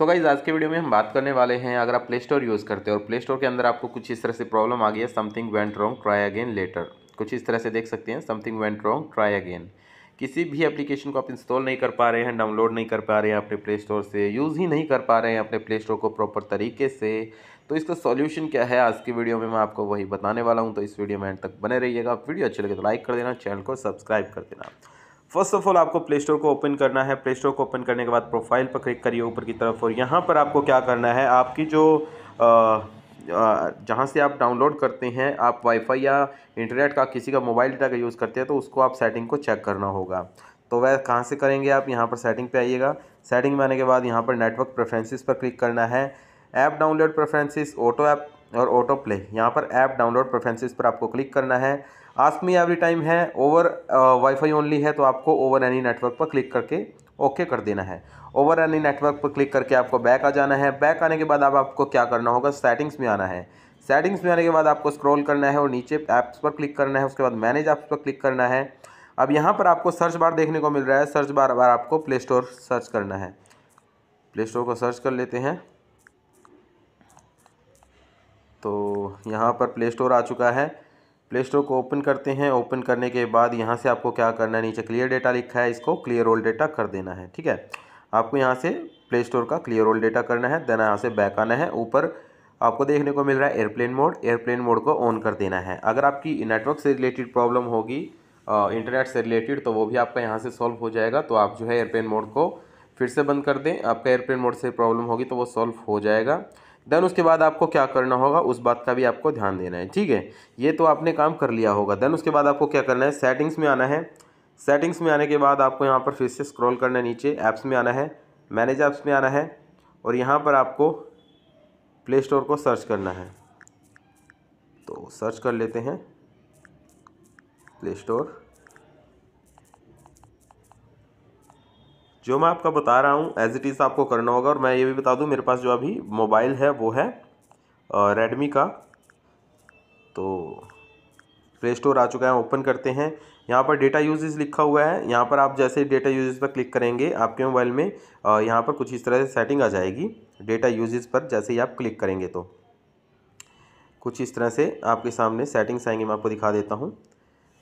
so guys आज के video में हम बात करने वाले हैं अगर आप प्ले स्टोर यूज़ करते हैं और प्ले स्टोर के अंदर आपको कुछ इस तरह से प्रॉब्लम आ गई है something went wrong try again later कुछ इस तरह से देख सकते हैं something went wrong try again किसी भी एप्लीकेशन को आप इंस्टॉल नहीं कर पा रहे हैं डाउनलोड नहीं कर पा रहे हैं अपने प्ले स्टोर से यूज़ ही नहीं कर पा रहे हैं अपने प्ले स्टोर को प्रॉपर तरीके से तो इसका सॉल्यूशन क्या है आज की वीडियो में मैं आपको वही बताने वाला हूँ तो इस वीडियो में एंड तक बने रहिएगा वीडियो अच्छी लगे तो लाइक कर देना चैनल को सब्सक्राइब कर देना फर्स्ट ऑफ ऑल आपको प्ले स्टोर को ओपन करना है प्ले स्टोर को ओपन करने के बाद प्रोफाइल पर क्लिक करिए ऊपर की तरफ और यहाँ पर आपको क्या करना है आपकी जो जहाँ से आप डाउनलोड करते हैं आप वाईफाई या इंटरनेट का किसी का मोबाइल डाटा का यूज़ करते हैं तो उसको आप सेटिंग को चेक करना होगा तो वह कहाँ से करेंगे आप यहाँ पर सेटिंग पर आइएगा सेटिंग में आने के बाद यहाँ पर नेटवर्क प्रेफरेंसेस पर क्लिक करना है app download preferences auto app और ऑटो प्ले यहाँ पर ऐप डाउनलोड प्रेफरेंसेस पर आपको क्लिक करना है आस्क मी एवरी टाइम है ओवर वाईफाई ओनली है तो आपको ओवर एनी नेटवर्क पर क्लिक करके ओके कर देना है ओवर एनी नेटवर्क पर क्लिक करके आपको बैक आ जाना है बैक आने के बाद अब आप आपको क्या करना होगा सेटिंग्स में आना है सेटिंग्स में आने के बाद आपको स्क्रॉल करना है और नीचे ऐप्स पर क्लिक करना है उसके बाद मैनेज ऐप्स पर क्लिक करना है अब यहाँ पर आपको सर्च बार देखने को मिल रहा है सर्च बार बार आपको प्ले स्टोर सर्च करना है प्ले स्टोर को सर्च कर लेते हैं तो यहाँ पर प्ले स्टोर आ चुका है प्ले स्टोर को ओपन करते हैं ओपन करने के बाद यहाँ से आपको क्या करना है नीचे क्लियर डेटा लिखा है इसको क्लियर ओल्ड डेटा कर देना है ठीक है आपको यहाँ से प्ले स्टोर का क्लियर ओल्ड डेटा करना है देन यहाँ से बैक आना है ऊपर आपको देखने को मिल रहा है एयरप्लेन मोड एयरप्लेन मोड को ऑन कर देना है अगर आपकी नेटवर्क से रिलेटेड प्रॉब्लम होगी इंटरनेट से रिलेटेड तो वो भी आपका यहाँ से सॉल्व हो जाएगा तो आप जो है एयरप्लेन मोड को फिर से बंद कर दें आपका एयरप्लेन मोड से प्रॉब्लम होगी तो वो सॉल्व हो जाएगा देन उसके बाद आपको क्या करना होगा उस बात का भी आपको ध्यान देना है ठीक है ये तो आपने काम कर लिया होगा देन उसके बाद आपको क्या करना है सेटिंग्स में आना है सेटिंग्स में आने के बाद आपको यहाँ पर फिर से स्क्रॉल करना है नीचे ऐप्स में आना है मैनेज ऐप्स में आना है और यहाँ पर आपको प्ले स्टोर को सर्च करना है तो सर्च कर लेते हैं प्ले स्टोर जो मैं आपका बता रहा हूँ एज इट इज़ आपको करना होगा और मैं ये भी बता दूँ मेरे पास जो अभी मोबाइल है वो है रेडमी का तो प्ले स्टोर आ चुका है ओपन करते हैं यहाँ पर डेटा यूजेज लिखा हुआ है यहाँ पर आप जैसे डेटा यूजेज पर क्लिक करेंगे आपके मोबाइल में यहाँ पर कुछ इस तरह से सेटिंग आ जाएगी डेटा यूजेज पर जैसे ही आप क्लिक करेंगे तो कुछ इस तरह से आपके सामने सेटिंग्स आएंगे मैं आपको दिखा देता हूँ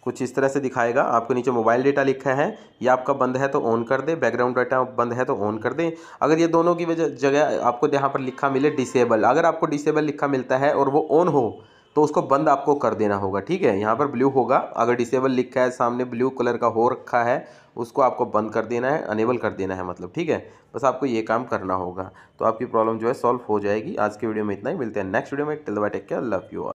कुछ इस तरह से दिखाएगा आपको नीचे मोबाइल डेटा लिखा है या आपका बंद है तो ऑन कर दे बैकग्राउंड डाटा बंद है तो ऑन कर दें अगर ये दोनों की वजह जगह आपको यहाँ पर लिखा मिले डिसेबल अगर आपको डिसेबल लिखा मिलता है और वो ऑन हो तो उसको बंद आपको कर देना होगा ठीक है यहाँ पर ब्लू होगा अगर डिसेबल लिखा है सामने ब्लू कलर का हो रखा है उसको आपको बंद कर देना है अनेबल कर देना है मतलब ठीक है बस आपको ये काम करना होगा तो आपकी प्रॉब्लम जो है सॉल्व हो जाएगी आज के वीडियो में इतना ही मिलते हैं नेक्स्ट वीडियो में till bye take care love you